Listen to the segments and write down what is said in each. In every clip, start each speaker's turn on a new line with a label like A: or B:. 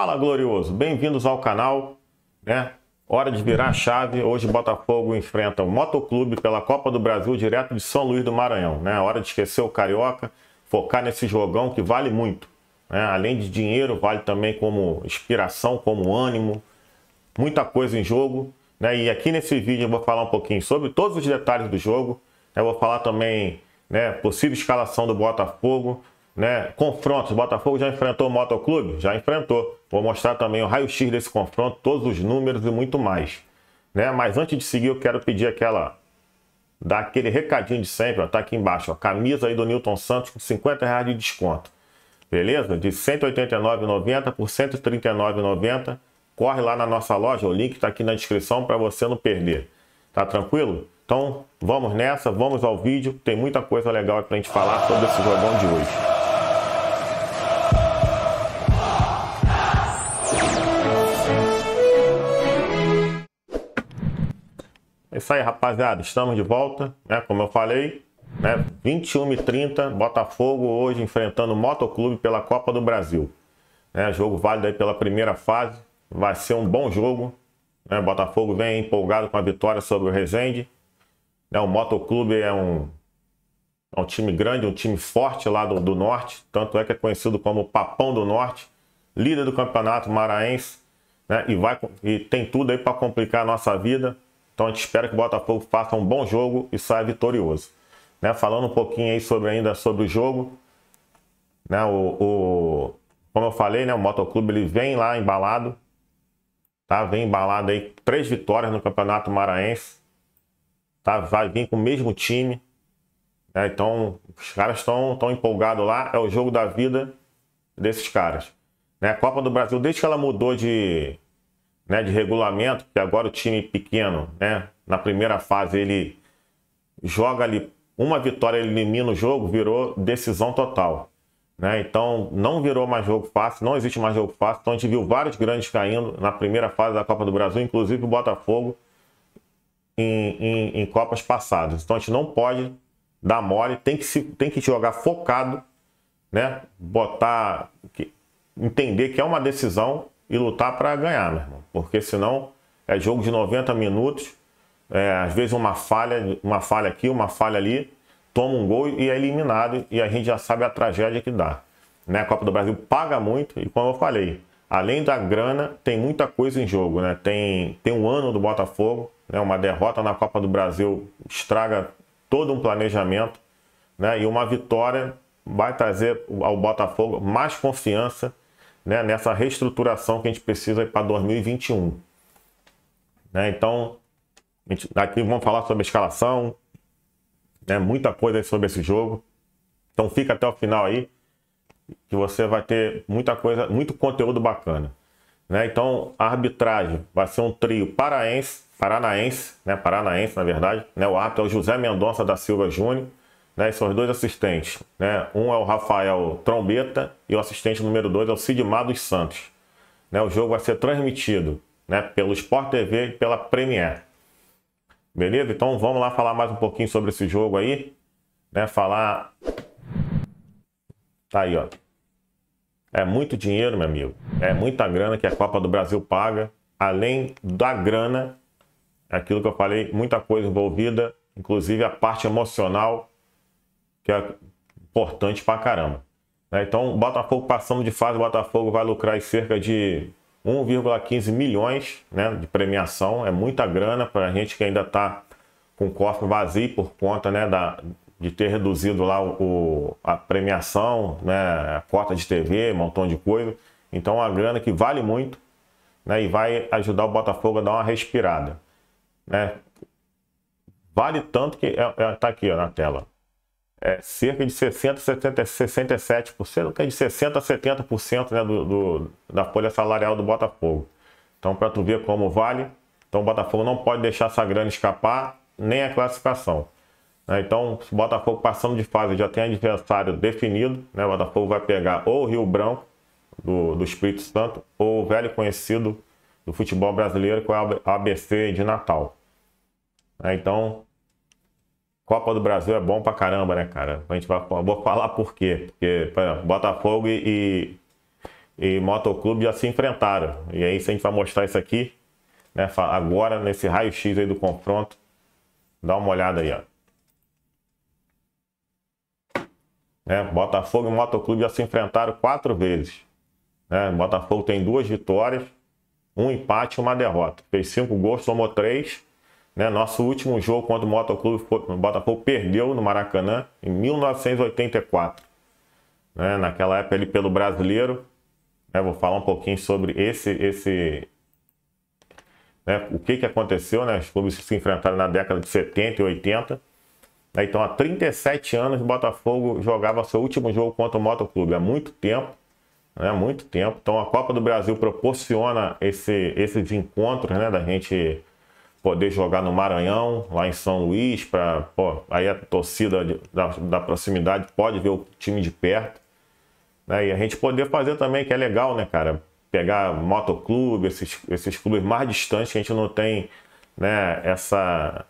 A: Fala Glorioso, bem-vindos ao canal, né? Hora de virar a chave. Hoje Botafogo enfrenta o Motoclube pela Copa do Brasil direto de São Luís do Maranhão, né? Hora de esquecer o carioca, focar nesse jogão que vale muito, né? Além de dinheiro, vale também como inspiração, como ânimo, muita coisa em jogo, né? E aqui nesse vídeo eu vou falar um pouquinho sobre todos os detalhes do jogo. Eu vou falar também, né, possível escalação do Botafogo, né, confrontos. O Botafogo já enfrentou o Motoclube? Já enfrentou. Vou mostrar também o raio-x desse confronto, todos os números e muito mais. Né? Mas antes de seguir, eu quero pedir aquela. Dar aquele recadinho de sempre, ó, tá aqui embaixo, ó, camisa aí do Newton Santos com 50 reais de desconto. Beleza? De 189,90 por 139,90. Corre lá na nossa loja, o link está aqui na descrição para você não perder. Tá tranquilo? Então vamos nessa, vamos ao vídeo, tem muita coisa legal para a gente falar sobre esse jogão de hoje. É isso aí, rapaziada. Estamos de volta, né? Como eu falei, né? 21h30, Botafogo hoje enfrentando o Motoclube pela Copa do Brasil. Né? Jogo válido aí pela primeira fase. Vai ser um bom jogo. Né? Botafogo vem empolgado com a vitória sobre o Resende. Né? O Motoclube é um, é um time grande, um time forte lá do, do Norte. Tanto é que é conhecido como Papão do Norte. Líder do Campeonato Maranhense. Né? E, vai, e tem tudo aí para complicar a nossa vida. Então a gente espera que o Botafogo faça um bom jogo e saia vitorioso. Né? Falando um pouquinho aí sobre ainda sobre o jogo, né? O, o como eu falei, né? O Motoclube ele vem lá embalado, tá? Vem embalado aí três vitórias no Campeonato Maranhense, tá? Vai vir com o mesmo time, né? Então os caras estão tão empolgados lá. É o jogo da vida desses caras. Né? A Copa do Brasil, desde que ela mudou de, né, de regulamento, que agora o time pequeno, né, na primeira fase ele joga ali uma vitória, ele elimina o jogo, virou decisão total. Né? Então não virou mais jogo fácil, não existe mais jogo fácil. Então a gente viu vários grandes caindo na primeira fase da Copa do Brasil, inclusive o Botafogo em, em, em Copas passadas. Então a gente não pode dar mole, tem que, se, tem que jogar focado, né? botar, que, entender que é uma decisão e lutar para ganhar, meu irmão. Porque senão é jogo de 90 minutos, é, às vezes uma falha, uma falha aqui, uma falha ali, toma um gol e é eliminado e a gente já sabe a tragédia que dá. Né? A Copa do Brasil paga muito e como eu falei, além da grana, tem muita coisa em jogo, né? Tem, tem um ano do Botafogo, né? uma derrota na Copa do Brasil estraga todo um planejamento, né? E uma vitória vai trazer ao Botafogo mais confiança né, nessa reestruturação que a gente precisa para 2021. Né? Então, a gente, aqui vamos falar sobre a escalação, né, muita coisa sobre esse jogo. Então fica até o final aí, que você vai ter muita coisa, muito conteúdo bacana. Né? Então, a arbitragem vai ser um trio paraense, paranaense, né? paranaense na verdade. Né? O árbitro é o José Mendonça da Silva Júnior né? São os dois assistentes, né? Um é o Rafael Trombeta e o assistente número dois é o Sidmar dos Santos. Né? O jogo vai ser transmitido, né? Pelo Sport TV e pela Premier. Beleza? Então vamos lá falar mais um pouquinho sobre esse jogo aí, né? Falar, tá aí, ó. É muito dinheiro, meu amigo. É muita grana que a Copa do Brasil paga. Além da grana, aquilo que eu falei, muita coisa envolvida, inclusive a parte emocional que é importante pra caramba. Né? Então, o Botafogo passando de fase, o Botafogo vai lucrar cerca de 1,15 milhões né, de premiação. É muita grana para a gente que ainda está com o cofre vazio por conta né, da, de ter reduzido lá o, a premiação, né, a cota de TV, um montão de coisa. Então, é uma grana que vale muito né, e vai ajudar o Botafogo a dar uma respirada. Né? Vale tanto que está é, é, tá aqui ó, na tela é, cerca de 60%, 70, 67%, cerca de 60% a 70% né, do, do, da folha salarial do Botafogo. Então, para tu ver como vale, então o Botafogo não pode deixar essa grana escapar, nem a classificação. Né? Então, se o Botafogo passando de fase já tem adversário definido, né? o Botafogo vai pegar ou o Rio Branco, do, do Espírito Santo, ou o velho conhecido do futebol brasileiro, que é o ABC de Natal. Né. Então, Copa do Brasil é bom pra caramba, né, cara? A gente vai vou falar por quê. Porque, por exemplo, Botafogo e, e Motoclube já se enfrentaram. E aí, se a gente vai mostrar isso aqui, né, agora nesse raio-x aí do confronto, dá uma olhada aí, ó. Né, Botafogo e Motoclube já se enfrentaram quatro vezes. Né? Botafogo tem duas vitórias, um empate e uma derrota. Fez cinco gols, somou três. Né? Nosso último jogo contra o Motoclube Botafogo perdeu no Maracanã em 1984. Né? Naquela época ele pelo brasileiro. Né? Vou falar um pouquinho sobre esse, esse, né, o que, que aconteceu, né, os clubes se enfrentaram na década de 70 e 80. Né, então, há 37 anos, o Botafogo jogava seu último jogo contra o Motoclube. Há muito tempo, né, muito tempo. Então, a Copa do Brasil proporciona esse, esses encontros né, da gente poder jogar no Maranhão, lá em São Luís, para aí a torcida de, da, da proximidade pode ver o time de perto. Né? E a gente poder fazer também, que é legal, né, cara? Pegar motoclube, esses, esses clubes mais distantes, que a gente não tem né, essa,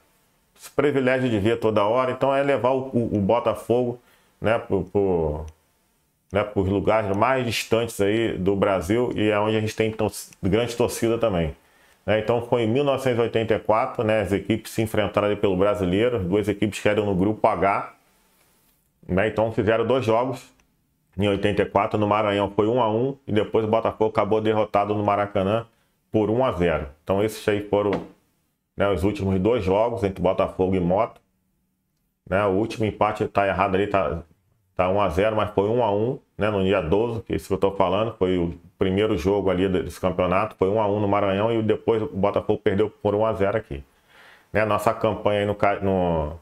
A: esse privilégio de ver toda hora. Então é levar o, o, o Botafogo né, pro, pro, né, para os lugares mais distantes aí do Brasil e é onde a gente tem grande torcida também. Né? Então foi em 1984, né, as equipes se enfrentaram pelo brasileiro, as duas equipes que eram no grupo H. Né, então fizeram dois jogos em 84 no Maranhão, foi 1 a 1 e depois o Botafogo acabou derrotado no Maracanã por 1 a 0. Então esses aí foram né, os últimos dois jogos entre Botafogo e Moto. Né, o último empate está errado ali, tá, tá 1 a 0, mas foi 1 a 1 né, no dia 12, que é isso que eu estou falando, foi o primeiro jogo ali desse campeonato, foi 1 a 1 no Maranhão e depois o Botafogo perdeu por 1 a 0 aqui. Né, nossa campanha aí no, no,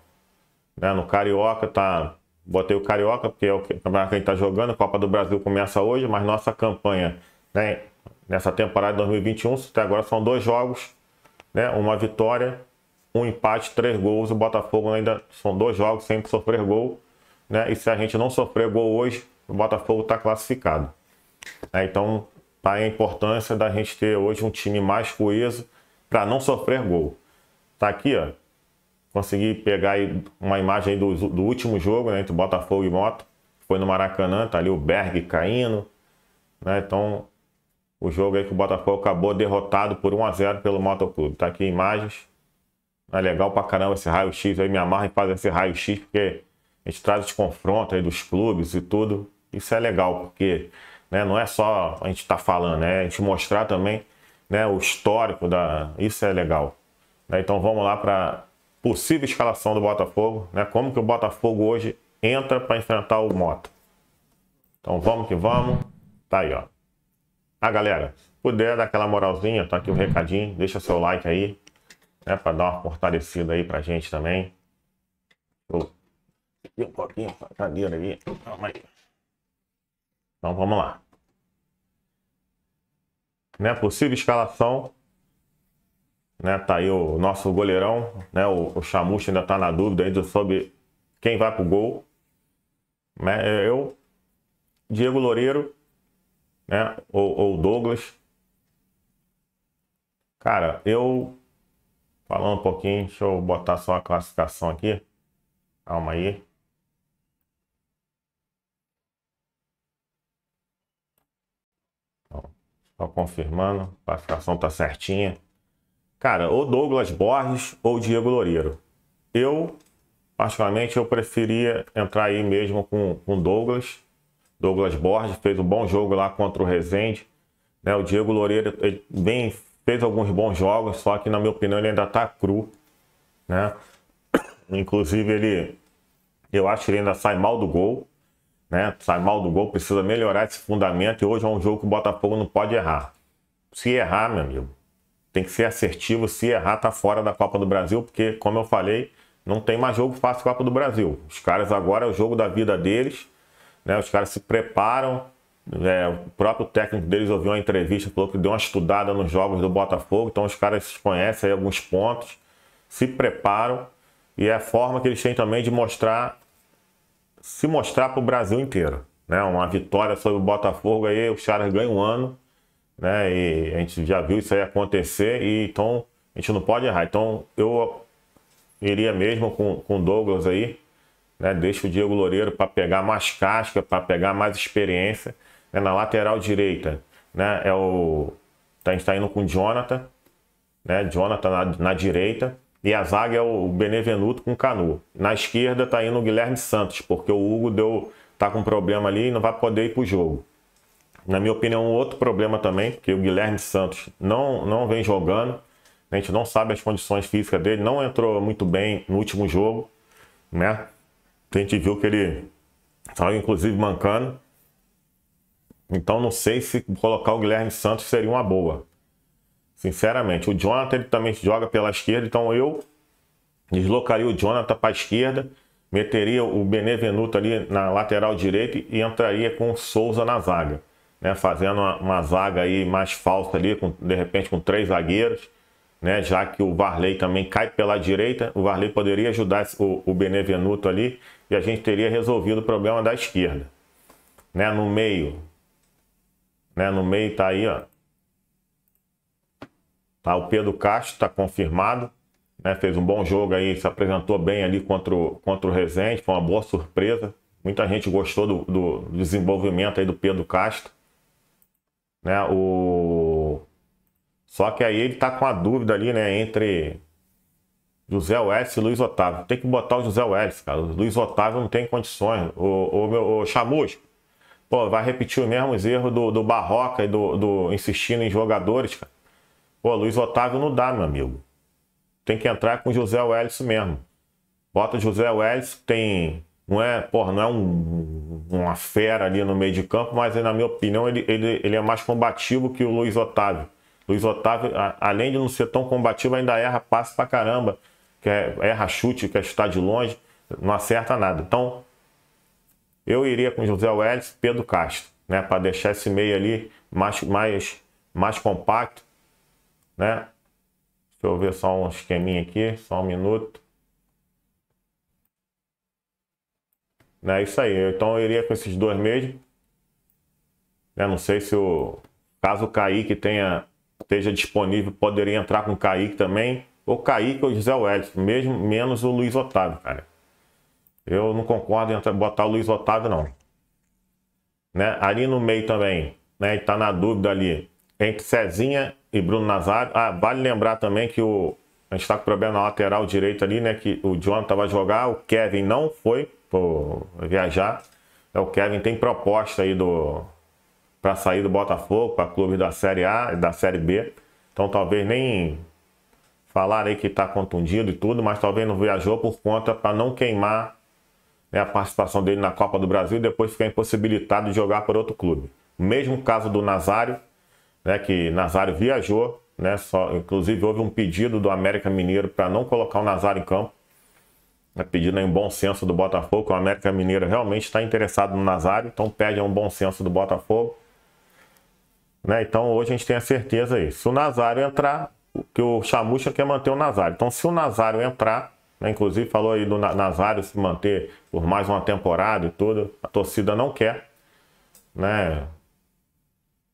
A: né, no Carioca tá botei o Carioca, porque é o campeonato que a gente está jogando, a Copa do Brasil começa hoje, mas nossa campanha né, nessa temporada de 2021, até agora são dois jogos, né, uma vitória, um empate, três gols. O Botafogo ainda são dois jogos sem sofrer gol. Né, e se a gente não sofrer gol hoje, o Botafogo está classificado. É, então, tá a importância da gente ter hoje um time mais coeso para não sofrer gol. Tá aqui, ó. Consegui pegar uma imagem do, do último jogo né, entre Botafogo e Moto. Foi no Maracanã, tá ali o Berg caindo. Né, então, o jogo aí que o Botafogo acabou derrotado por 1 a 0 pelo Motoclube. Tá aqui imagens. É legal pra caramba esse raio-x aí, me amarra e faz esse raio-x, porque a gente traz os confrontos aí dos clubes e tudo. Isso é legal, porque né, não é só a gente estar tá falando, é a gente mostrar também né, o histórico da. Isso é legal. Né. Então vamos lá para possível escalação do Botafogo, né? Como que o Botafogo hoje entra para enfrentar o Mota. Então vamos que vamos. Tá aí, ó. Ah, galera, puder dar aquela moralzinha, tá aqui o recadinho, deixa seu like aí, né, para dar uma fortalecida aí pra gente também. Deixa eu um pouquinho tá cadeira aí. Calma aí. Então vamos lá. Né, possível escalação. Né, tá aí o nosso goleirão, né, o, o Chamucho ainda está na dúvida ainda sobre quem vai para o gol. Né, eu, Diego Loureiro, né, ou, ou Douglas. Cara, eu falando um pouquinho, deixa eu botar só a classificação aqui. Calma aí. tá confirmando, a classificação tá certinha. Cara, ou Douglas Borges ou Diego Loureiro. Eu, particularmente, eu preferia entrar aí mesmo com, com Douglas. Douglas Borges fez um bom jogo lá contra o Rezende. Né? O Diego Loureiro bem, fez alguns bons jogos, só que na minha opinião ele ainda tá cru. Né? Inclusive ele, eu acho que ele ainda sai mal do gol né? Sai mal do gol, precisa melhorar esse fundamento. E hoje é um jogo que o Botafogo não pode errar. Se errar, meu amigo, tem que ser assertivo. Se errar, tá fora da Copa do Brasil, porque, como eu falei, não tem mais jogo fácil Copa do Brasil. Os caras agora é o jogo da vida deles, né? Os caras se preparam. É, o próprio técnico deles ouviu uma entrevista, falou que deu uma estudada nos jogos do Botafogo, então os caras conhecem aí alguns pontos, se preparam e é a forma que eles têm também de mostrar se mostrar para o Brasil inteiro. Né? Uma vitória sobre o Botafogo aí, o Charles ganha um ano, né? E a gente já viu isso aí acontecer, e então a gente não pode errar. Então eu iria mesmo com o Douglas aí, né? Deixa o Diego Loureiro para pegar mais casca, para pegar mais experiência. Né? Na lateral direita, né? É o. Tá, a gente está indo com o Jonathan, né? Jonathan na, na direita. E a zaga é o Benevenuto com o Canu. Na esquerda tá indo o Guilherme Santos, porque o Hugo deu, tá com um problema ali e não vai poder ir pro jogo. Na minha opinião, um outro problema também, que o Guilherme Santos não, não vem jogando. A gente não sabe as condições físicas dele, não entrou muito bem no último jogo, né? A gente viu que ele estava inclusive mancando. Então não sei se colocar o Guilherme Santos seria uma boa. Sinceramente, o Jonathan ele também joga pela esquerda, então eu deslocaria o Jonathan para a esquerda, meteria o Benevenuto ali na lateral direita e entraria com o Souza na zaga, né? Fazendo uma, uma zaga aí mais falsa ali, com, de repente com três zagueiros, né? Já que o Varley também cai pela direita, o Varley poderia ajudar o, o Benevenuto ali e a gente teria resolvido o problema da esquerda, né? No meio, né? No meio tá aí, ó. Tá? O Pedro Castro está confirmado. Né? Fez um bom jogo aí, se apresentou bem ali contra o, contra o Rezende. Foi uma boa surpresa. Muita gente gostou do, do desenvolvimento aí do Pedro Castro. Né? O... Só que aí ele está com a dúvida ali, né? Entre José Welles e Luiz Otávio. Tem que botar o José Welles, cara. O Luiz Otávio não tem condições. O, o meu o pô, vai repetir os mesmos erros do, do Barroca e do, do insistindo em jogadores, cara. Pô, Luiz Otávio não dá, meu amigo. Tem que entrar com José Welles mesmo. Bota José Welles, tem. Não é, porra, não é um, uma fera ali no meio de campo, mas na minha opinião ele, ele, ele é mais combativo que o Luiz Otávio. Luiz Otávio, a, além de não ser tão combativo, ainda erra passe pra caramba. Quer, é, erra chute, quer é chutar de longe, não acerta nada. Então, eu iria com José Welles, Pedro Castro, né, para deixar esse meio ali mais, mais, mais compacto né? Deixa eu ver só um esqueminha aqui, só um minuto. Né, isso aí. Então eu iria com esses dois mesmo. Né, não sei se o caso o Kaique tenha, esteja disponível, poderia entrar com o Kaique também. Ou Kaique ou José Wellington, mesmo menos o Luiz Otávio, cara. Eu não concordo em botar o Luiz Otávio, não. Né? Ali no meio também, né? Tá na dúvida ali entre Cezinha e Bruno Nazário. Ah, vale lembrar também que o, a gente está com problema na lateral direito ali, né? Que o John estava jogar, o Kevin não foi por viajar. É, o Kevin tem proposta aí do para sair do Botafogo para clube da Série A e da Série B. Então talvez nem falar aí que está contundido e tudo, mas talvez não viajou por conta para não queimar né, a participação dele na Copa do Brasil e depois ficar impossibilitado de jogar por outro clube. Mesmo caso do Nazário, né, que Nazário viajou, né, só, inclusive houve um pedido do América Mineiro para não colocar o Nazário em campo, né, pedindo em bom senso do Botafogo, o América Mineiro realmente está interessado no Nazário, então pede um bom senso do Botafogo. Né, então hoje a gente tem a certeza aí, se o Nazário entrar, que o Chamucha quer manter o Nazário, então se o Nazário entrar, né, inclusive falou aí do Nazário se manter por mais uma temporada e tudo, a torcida não quer, né,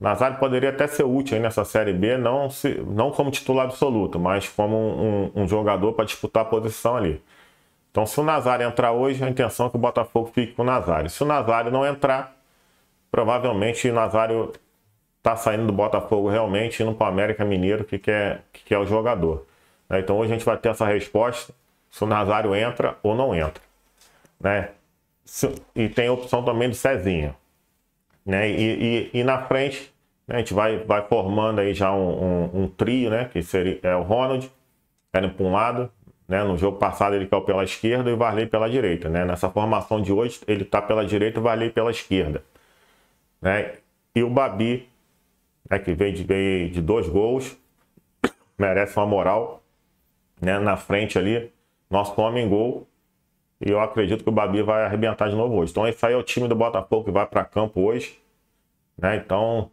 A: Nazário poderia até ser útil aí nessa Série B, não, se, não como titular absoluto, mas como um, um, um jogador para disputar a posição ali. Então, se o Nazário entrar hoje, a intenção é que o Botafogo fique com o Nazário. Se o Nazário não entrar, provavelmente o Nazário está saindo do Botafogo realmente, indo para o América Mineiro, que, quer, que, é o jogador. Né? Então, hoje a gente vai ter essa resposta, se o Nazário entra ou não entra. Né? Se, e tem a opção também do Cezinha. Né? E, e, e na frente né, a gente vai, vai formando aí já um, um, um trio, né? Que seria é o Ronald, era para um lado, né? No jogo passado ele caiu pela esquerda e o Varley pela direita, né? Nessa formação de hoje ele está pela direita e Varley pela esquerda, né? E o Babi, né? que veio de, vem de dois gols, merece uma moral, né? Na frente ali, nosso homem gol. E eu acredito que o Babi vai arrebentar de novo hoje. Então esse aí é o time do Botafogo que vai para campo hoje, né? Então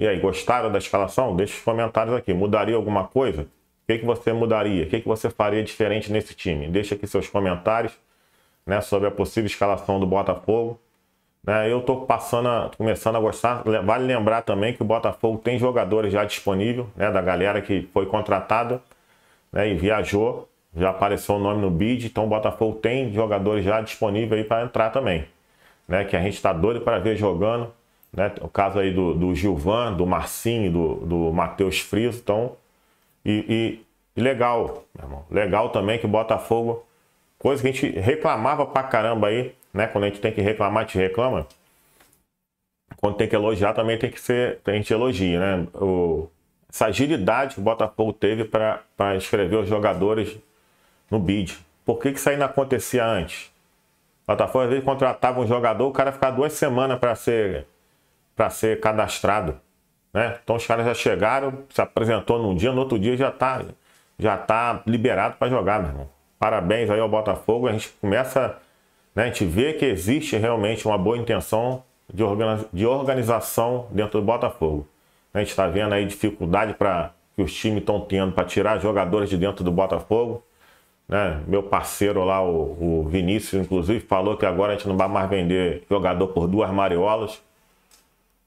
A: e aí, gostaram da escalação? Deixe os comentários aqui. Mudaria alguma coisa? O que, que você mudaria? O que, que você faria diferente nesse time? Deixa aqui seus comentários né, sobre a possível escalação do Botafogo. Né, eu estou passando a, começando a gostar. Vale lembrar também que o Botafogo tem jogadores já disponíveis, né, da galera que foi contratada né, e viajou. Já apareceu o nome no bid, então o Botafogo tem jogadores já disponíveis aí para entrar também. Né, que a gente está doido para ver jogando. Né? O caso aí do, do Gilvan, do Marcinho, do, do Matheus Frizo, Então, e, e, legal, meu irmão. Legal também que o Botafogo, coisa que a gente reclamava pra caramba aí, né? Quando a gente tem que reclamar, a gente reclama. Quando tem que elogiar, também tem que ser. A gente elogia, né? O, essa agilidade que o Botafogo teve para escrever os jogadores no bid. Por que, que isso aí não acontecia antes? O Botafogo às vezes contratava um jogador, o cara ficava duas semanas para ser para ser cadastrado. Né? Então os caras já chegaram, se apresentou num dia, no outro dia já está já tá liberado para jogar, meu irmão. Parabéns aí ao Botafogo, a gente começa, né, a gente vê que existe realmente uma boa intenção de, organiz, de organização dentro do Botafogo. A gente está vendo aí dificuldade para que os times estão tendo para tirar jogadores de dentro do Botafogo. Né? Meu parceiro lá, o, o Vinícius, inclusive, falou que agora a gente não vai mais vender jogador por duas mariolas.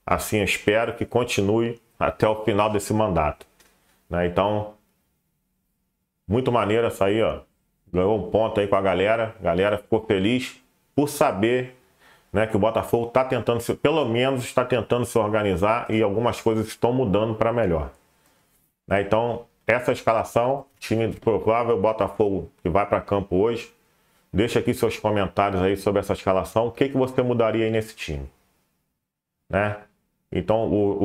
A: Assim, espero que continue até o final desse mandato. Né? Então, muito maneiro essa aí, ó. Ganhou um ponto aí com a galera. A galera ficou feliz por saber né, que o Botafogo está tentando, se, pelo menos está tentando se organizar e algumas coisas estão mudando para melhor. Né, então, essa escalação, time provável, Botafogo que vai para campo hoje. Deixa aqui seus comentários aí sobre essa escalação. O que, que você mudaria aí nesse time? Né? Então, o,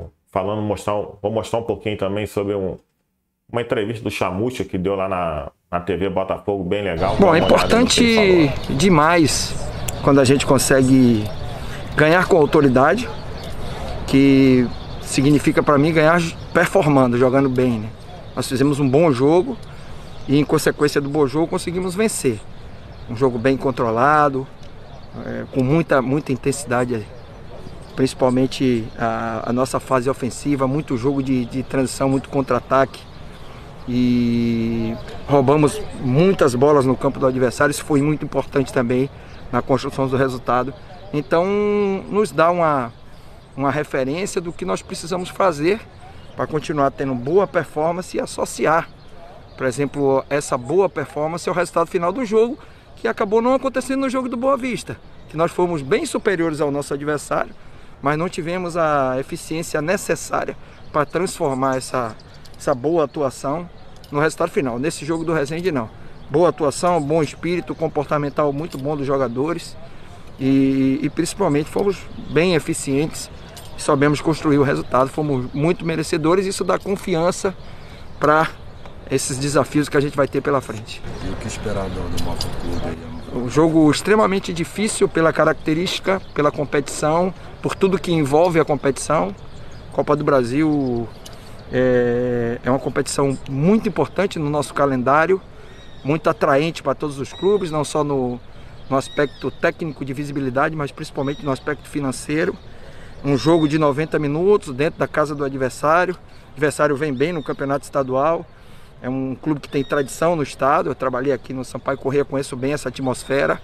A: o falando, mostrar, vou mostrar um pouquinho também sobre um, uma entrevista do Chamucha que deu lá na, na TV Botafogo, bem legal. Bom, é importante
B: demais quando a gente consegue ganhar com autoridade, que significa para mim ganhar performando, jogando bem. Né? Nós fizemos um bom jogo e, em consequência do bom jogo, conseguimos vencer. Um jogo bem controlado, é, com muita, muita intensidade principalmente a, a nossa fase ofensiva, muito jogo de, de transição, muito contra-ataque. E roubamos muitas bolas no campo do adversário, isso foi muito importante também na construção do resultado. Então, nos dá uma, uma referência do que nós precisamos fazer para continuar tendo boa performance e associar, por exemplo, essa boa performance ao resultado final do jogo, que acabou não acontecendo no jogo do Boa Vista, que nós fomos bem superiores ao nosso adversário, mas não tivemos a eficiência necessária para transformar essa, essa boa atuação no resultado final. Nesse jogo do Resende, não. Boa atuação, bom espírito, comportamental muito bom dos jogadores e, e principalmente fomos bem eficientes sabemos soubemos construir o resultado. Fomos muito merecedores e isso dá confiança para esses desafios que a gente vai ter pela frente. E o que esperar do, do Moto Clube aí um jogo extremamente difícil pela característica, pela competição, por tudo que envolve a competição. Copa do Brasil é, é uma competição muito importante no nosso calendário, muito atraente para todos os clubes, não só no, no aspecto técnico de visibilidade, mas principalmente no aspecto financeiro. Um jogo de 90 minutos dentro da casa do adversário. O adversário vem bem no campeonato estadual, é um clube que tem tradição no estado. Eu trabalhei aqui no Sampaio Correia, conheço bem essa atmosfera.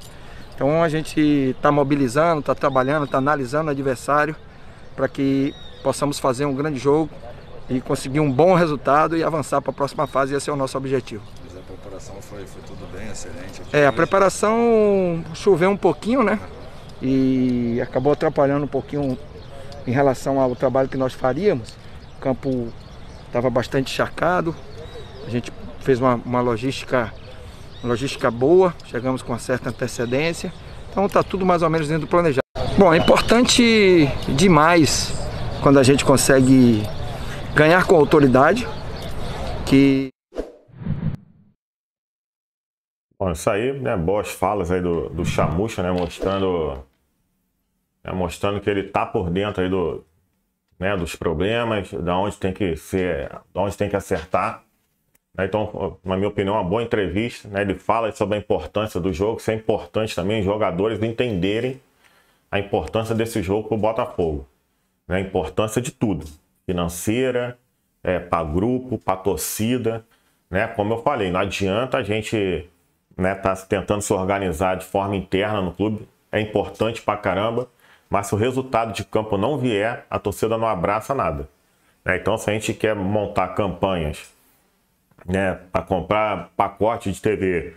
B: Então a gente está mobilizando, está trabalhando, está analisando o adversário para que possamos fazer um grande jogo e conseguir um bom resultado e avançar para a próxima fase. Esse é o nosso objetivo. Mas a preparação foi, foi tudo bem, excelente. É, a preparação choveu um pouquinho, né? E acabou atrapalhando um pouquinho em relação ao trabalho que nós faríamos. O campo estava bastante encharcado, a gente fez uma, uma logística, uma logística boa, chegamos com uma certa antecedência. Então está tudo mais ou menos dentro do planejado. Bom, é importante demais
A: quando a gente consegue ganhar com autoridade, que Bom, isso aí, né, boas falas aí do, do Chamuxa, né, mostrando, né, mostrando que ele tá por dentro aí do, né, dos problemas, da onde tem que ser, da onde tem que acertar. Né? Então, na minha opinião, é uma boa entrevista. Né? Ele fala sobre a importância do jogo, isso é importante também os jogadores entenderem a importância desse jogo para o Botafogo. Né? A importância de tudo: financeira, é, para grupo, para torcida. Né? Como eu falei, não adianta a gente né, tá tentando se organizar de forma interna no clube, é importante para caramba, mas se o resultado de campo não vier, a torcida não abraça nada. Né? Então, se a gente quer montar campanhas né, para comprar pacote de TV,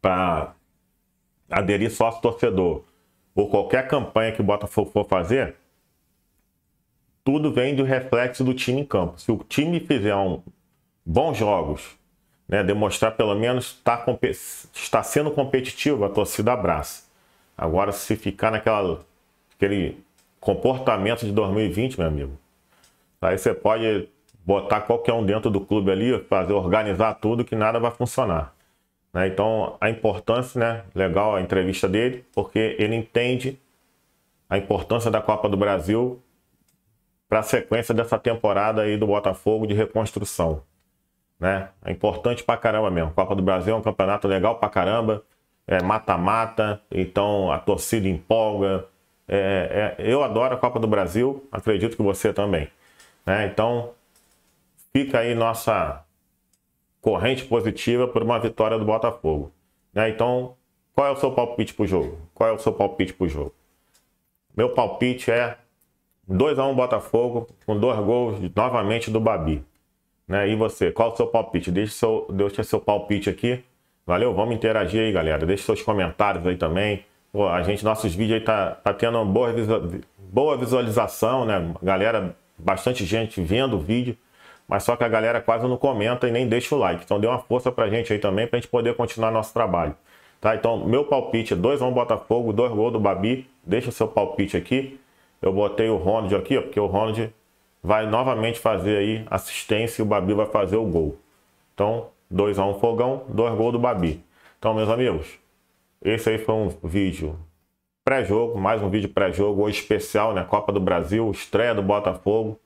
A: para aderir sócio torcedor, ou qualquer campanha que o Botafogo for fazer, tudo vem do reflexo do time em campo. Se o time fizer um, bons jogos, né, demonstrar pelo menos tá, está sendo competitivo, a torcida abraça. Agora, se ficar naquela aquele comportamento de 2020, meu amigo, aí você pode botar qualquer um dentro do clube ali, fazer organizar tudo que nada vai funcionar. Né? Então a importância, né? Legal a entrevista dele, porque ele entende a importância da Copa do Brasil para a sequência dessa temporada aí do Botafogo de reconstrução. Né? É importante pra caramba mesmo. Copa do Brasil é um campeonato legal pra caramba. É mata-mata, então a torcida empolga. É, é, eu adoro a Copa do Brasil, acredito que você também. Né? Então, fica aí nossa corrente positiva por uma vitória do Botafogo. Né? Então, qual é o seu palpite para o jogo? Qual é o seu palpite para o jogo? Meu palpite é 2x1 Botafogo, com dois gols novamente do Babi. Né? E você, qual é o seu palpite? Deixe seu, deixa seu palpite aqui. Valeu, vamos interagir aí, galera. Deixe seus comentários aí também. Pô, a gente, nossos vídeos aí tá, tá tendo boa, boa visualização, né? Galera, bastante gente vendo o vídeo mas só que a galera quase não comenta e nem deixa o like. Então dê uma força pra gente aí também, pra gente poder continuar nosso trabalho. Tá, então meu palpite, 2x1 Botafogo, 2 gols do Babi, deixa o seu palpite aqui. Eu botei o Ronald aqui, ó, porque o Ronald vai novamente fazer aí assistência e o Babi vai fazer o gol. Então, 2x1 Fogão, 2 gols do Babi. Então, meus amigos, esse aí foi um vídeo pré-jogo, mais um vídeo pré-jogo, hoje especial, né? Copa do Brasil, estreia do Botafogo.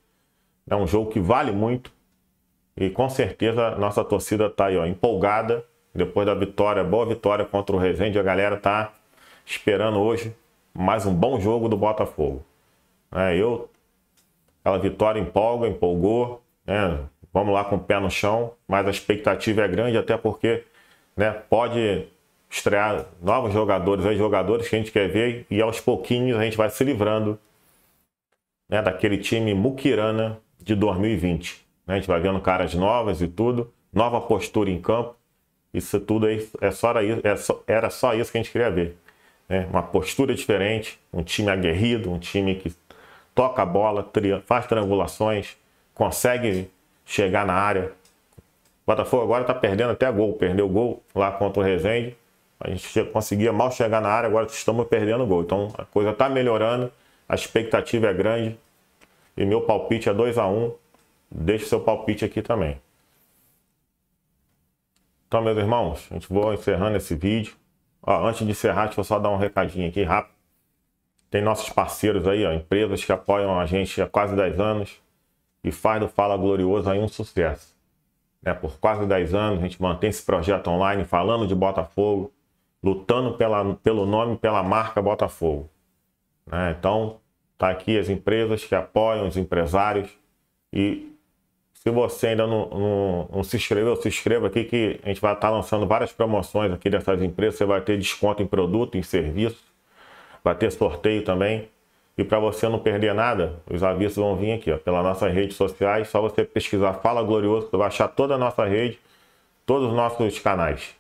A: É um jogo que vale muito e com certeza nossa torcida está aí ó, empolgada depois da vitória, boa vitória contra o Resende. A galera tá esperando hoje mais um bom jogo do Botafogo. É, eu, aquela vitória empolga, empolgou. Né? Vamos lá com o pé no chão, mas a expectativa é grande, até porque né, pode estrear novos jogadores, aí, jogadores que a gente quer ver, e aos pouquinhos a gente vai se livrando né, daquele time muquirana de 2020. Né? A gente vai vendo caras novas e tudo, nova postura em campo. Isso tudo aí é só era, isso, é só, era só isso que a gente queria ver. Né? Uma postura diferente, um time aguerrido, um time que toca a bola, faz triangulações, consegue chegar na área. O Botafogo agora está perdendo até gol, perdeu gol lá contra o Rezende. A gente conseguia mal chegar na área, agora estamos perdendo gol. Então a coisa está melhorando, a expectativa é grande. E meu palpite é 2 a 1 um. Deixe seu palpite aqui também. Então, meus irmãos, a gente vou encerrando esse vídeo. Ó, antes de encerrar, deixa eu só dar um recadinho aqui rápido. Tem nossos parceiros aí, ó, empresas que apoiam a gente há quase 10 anos e faz do Fala Glorioso aí um sucesso. Né, por quase 10 anos a gente mantém esse projeto online falando de Botafogo, lutando pela, pelo nome, pela marca Botafogo. Né, então, Tá aqui as empresas que apoiam os empresários. E se você ainda não, não, não se inscreveu, se inscreva aqui que a gente vai estar tá lançando várias promoções aqui dessas empresas. Você vai ter desconto em produto, em serviço. Vai ter sorteio também. E para você não perder nada, os avisos vão vir aqui, ó, pelas nossas redes sociais. Só você pesquisar Fala Glorioso, você vai achar toda a nossa rede, todos os nossos canais.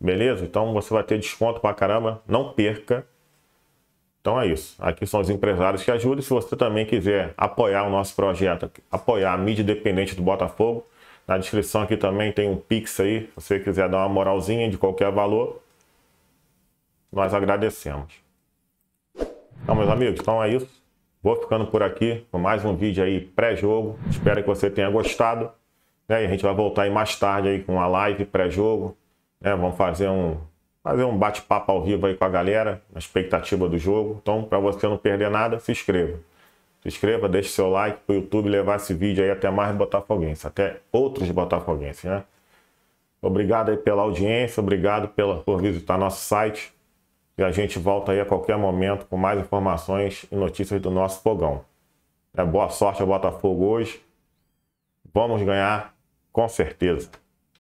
A: Beleza? Então você vai ter desconto pra caramba. Não perca. Então é isso. Aqui são os empresários que ajudam. Se você também quiser apoiar o nosso projeto, apoiar a mídia independente do Botafogo, na descrição aqui também tem um Pix aí. Se você quiser dar uma moralzinha de qualquer valor, nós agradecemos. Então, meus amigos, então é isso. Vou ficando por aqui com mais um vídeo aí pré-jogo. Espero que você tenha gostado. Né? E a gente vai voltar aí mais tarde aí com a live pré-jogo. Né? Vamos fazer um fazer um bate-papo ao vivo aí com a galera, na expectativa do jogo. Então, para você não perder nada, se inscreva. Se inscreva, deixe seu like para o YouTube levar esse vídeo aí até mais Botafoguense, até outros botafoguenses, né? Obrigado aí pela audiência, obrigado pela, por visitar nosso site. E a gente volta aí a qualquer momento com mais informações e notícias do nosso fogão. É, boa sorte ao Botafogo hoje. Vamos ganhar, com certeza.